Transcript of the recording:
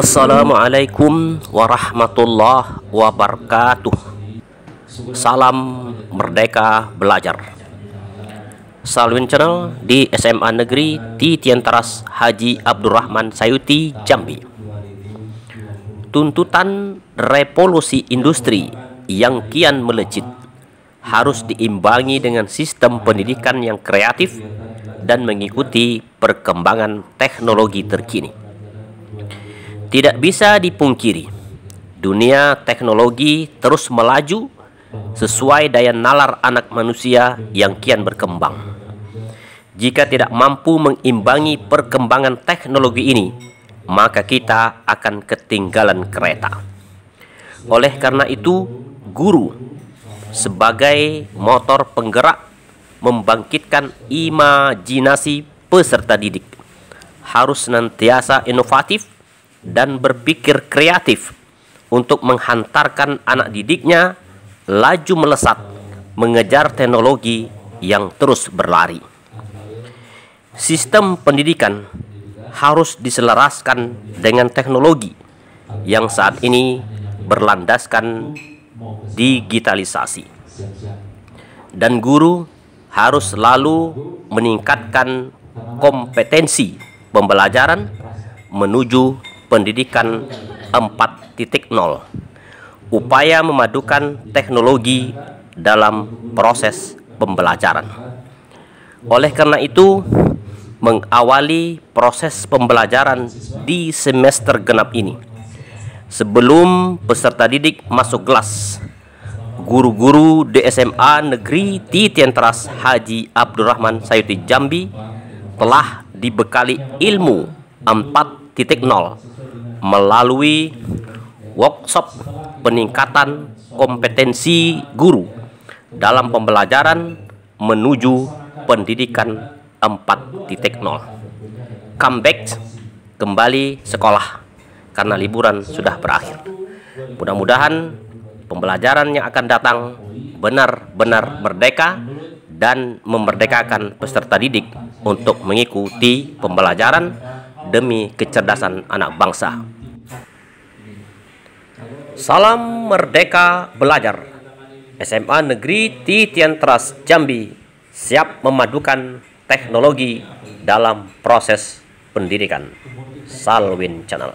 Assalamualaikum warahmatullahi wabarakatuh Salam Merdeka Belajar Salwin Channel di SMA Negeri Tiantaras Haji Abdurrahman Sayuti, Jambi Tuntutan revolusi industri yang kian melejit harus diimbangi dengan sistem pendidikan yang kreatif dan mengikuti perkembangan teknologi terkini tidak bisa dipungkiri, dunia teknologi terus melaju sesuai daya nalar anak manusia yang kian berkembang. Jika tidak mampu mengimbangi perkembangan teknologi ini, maka kita akan ketinggalan kereta. Oleh karena itu, guru sebagai motor penggerak membangkitkan imajinasi peserta didik harus senantiasa inovatif dan berpikir kreatif untuk menghantarkan anak didiknya laju melesat mengejar teknologi yang terus berlari. Sistem pendidikan harus diselaraskan dengan teknologi yang saat ini berlandaskan digitalisasi. Dan guru harus selalu meningkatkan kompetensi pembelajaran menuju pendidikan 4.0 upaya memadukan teknologi dalam proses pembelajaran oleh karena itu mengawali proses pembelajaran di semester genap ini sebelum peserta didik masuk kelas guru-guru di SMA Negeri Titientras Haji Abdurrahman Sayuti Jambi telah dibekali ilmu 4.0 melalui workshop peningkatan kompetensi guru dalam pembelajaran menuju pendidikan 4.0. Comeback kembali sekolah karena liburan sudah berakhir. Mudah-mudahan pembelajaran yang akan datang benar-benar merdeka dan memerdekakan peserta didik untuk mengikuti pembelajaran demi kecerdasan anak bangsa. Salam Merdeka Belajar SMA Negeri Titian Teras Jambi siap memadukan teknologi dalam proses pendidikan. Salwin Channel.